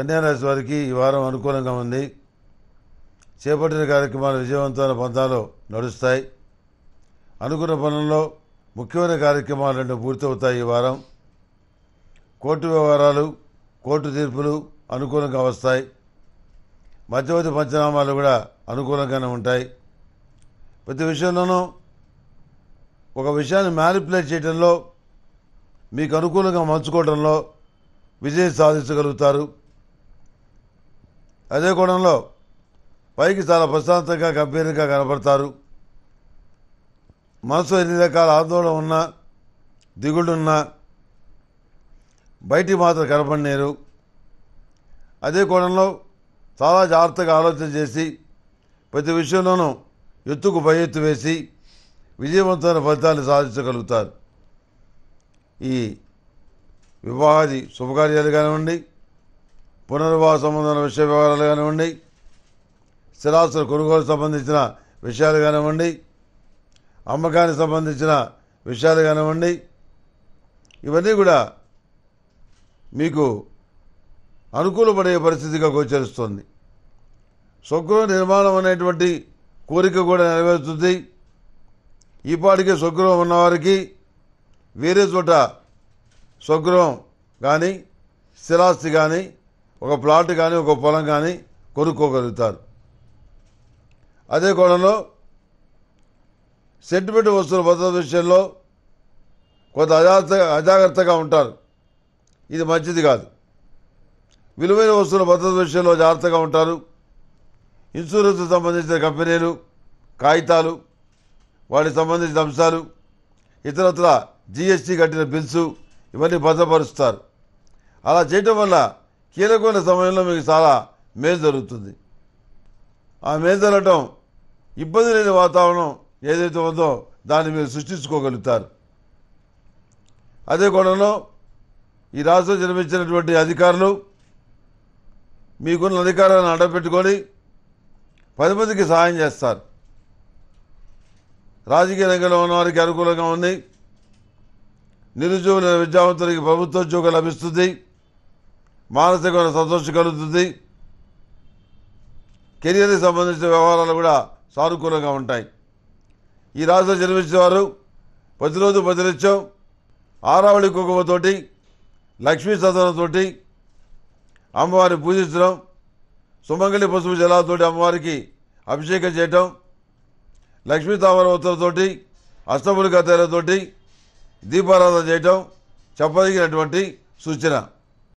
కన్యారాశి వారికి ఈ వారం అనుకూలంగా ఉంది చేపట్టిన కార్యక్రమాలు విజయవంతమైన పంతాలు నడుస్తాయి అనుకున్న పనుల్లో ముఖ్యమైన కార్యక్రమాలు రెండు పూర్తవుతాయి ఈ వారం కోర్టు వ్యవహారాలు కోర్టు తీర్పులు అనుకూలంగా వస్తాయి మధ్యవర్తి పంచనామాలు కూడా అనుకూలంగానే ఉంటాయి ప్రతి విషయంలోనూ ఒక విషయాన్ని మ్యానిపులేట్ చేయడంలో మీకు అనుకూలంగా మలుచుకోవడంలో విజయం సాధించగలుగుతారు అదే కోణంలో పైకి చాలా ప్రశాంతంగా గంభీరంగా కనపడతారు మనసు ఎన్ని రకాల ఆందోళన ఉన్నా దిగుళ్ళున్నా బయటికి మాత్రం కనపడలేరు అదే కోణంలో చాలా జాగ్రత్తగా ఆలోచన చేసి ప్రతి విషయంలోనూ ఎత్తుకు పై ఎత్తు వేసి విజయవంతమైన ఫలితాలు సాధించగలుగుతారు ఈ వివాహాది శుభకార్యాలు కానివ్వండి పునర్వాస సంబంధమైన విషయ వ్యవహారాలు కానివ్వండి స్థిరాస్తులు కొనుగోలు సంబంధించిన విషయాలు కానివ్వండి అమ్మకానికి సంబంధించిన విషయాలు కానివ్వండి ఇవన్నీ కూడా మీకు అనుకూలపడే పరిస్థితిగా గోచరిస్తుంది స్వగృహ నిర్మాణం అనేటువంటి కోరిక కూడా నెరవేరుతుంది ఈపాటికే స్వగృహం ఉన్నవారికి వేరే చోట స్వగృహం కానీ స్థిరాస్తి కానీ ఒక ప్లాట్ కానీ ఒక పొలం కానీ కొనుక్కోగలుగుతారు అదే కోణంలో సెంటిమెంట్ వస్తువుల భద్రత విషయంలో కొంత అజాగ్రత్త అజాగ్రత్తగా ఉంటారు ఇది మంచిది కాదు విలువైన వస్తువుల భద్రత విషయంలో జాగ్రత్తగా ఉంటారు ఇన్సూరెన్స్కు సంబంధించిన కంపెనీలు కాగితాలు వాటికి సంబంధించిన అంశాలు ఇతరత్ర జిఎస్టీ కట్టిన బిల్సు ఇవన్నీ భద్రపరుస్తారు అలా చేయటం వల్ల కీలకమైన సమయంలో మీకు చాలా మేలు జరుగుతుంది ఆ మేలు జరగటం ఇబ్బంది లేని వాతావరణం ఏదైతే ఉందో దాన్ని మీరు సృష్టించుకోగలుగుతారు అదే కోణంలో ఈ రాష్ట్రం జన్మించినటువంటి అధికారులు మీకున్న అధికారాన్ని అడ్డపెట్టుకొని పది మందికి సహాయం చేస్తారు రాజకీయ రంగంలో ఉన్న వారికి అనుకూలంగా ఉంది నిరుద్యోగుల విద్యావంతులకి ప్రభుత్వోద్యోగం లభిస్తుంది మానసిక సంతోషం కలుగుతుంది కెరియర్కి సంబంధించిన వ్యవహారాలు కూడా సానుకూలంగా ఉంటాయి ఈ రాశిలో జన్మించిన వారు ప్రతిరోజు ప్రతినిత్యం ఆరావళి కుంకుమతోటి లక్ష్మీ సదనంతోటి అమ్మవారిని పూజించడం సుమంగళి పసుపు జలాలతోటి అమ్మవారికి అభిషేకం చేయటం లక్ష్మీ తామర ఉత్తరతోటి అష్టములు కథలతోటి దీపారాధన చేయటం చెప్పదగినటువంటి సూచన